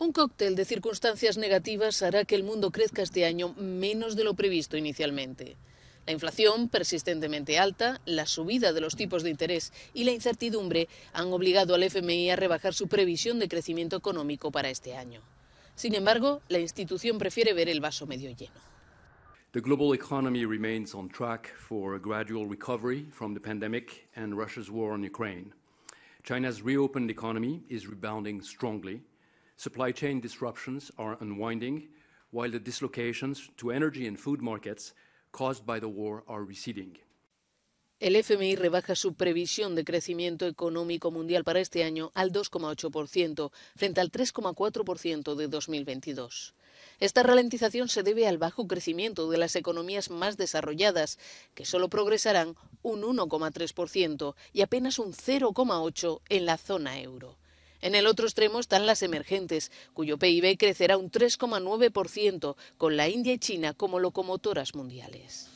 Un cóctel de circunstancias negativas hará que el mundo crezca este año menos de lo previsto inicialmente. La inflación persistentemente alta, la subida de los tipos de interés y la incertidumbre han obligado al FMI a rebajar su previsión de crecimiento económico para este año. Sin embargo, la institución prefiere ver el vaso medio lleno. The global economy remains on track for a gradual recovery from the pandemic and Russia's war on Ukraine. China's reopened economy is rebounding strongly. Supply chain disruptions are unwinding, while the dislocations to energy and food markets caused by the war are receding. El FMI rebaja su previsión de crecimiento económico mundial para este año al 2,8%, frente al 3,4% de 2022. Esta ralentización se debe al bajo crecimiento de las economías más desarrolladas, que solo progresarán un 1,3% y apenas un 0,8% en la zona euro. En el otro extremo están las emergentes, cuyo PIB crecerá un 3,9%, con la India y China como locomotoras mundiales.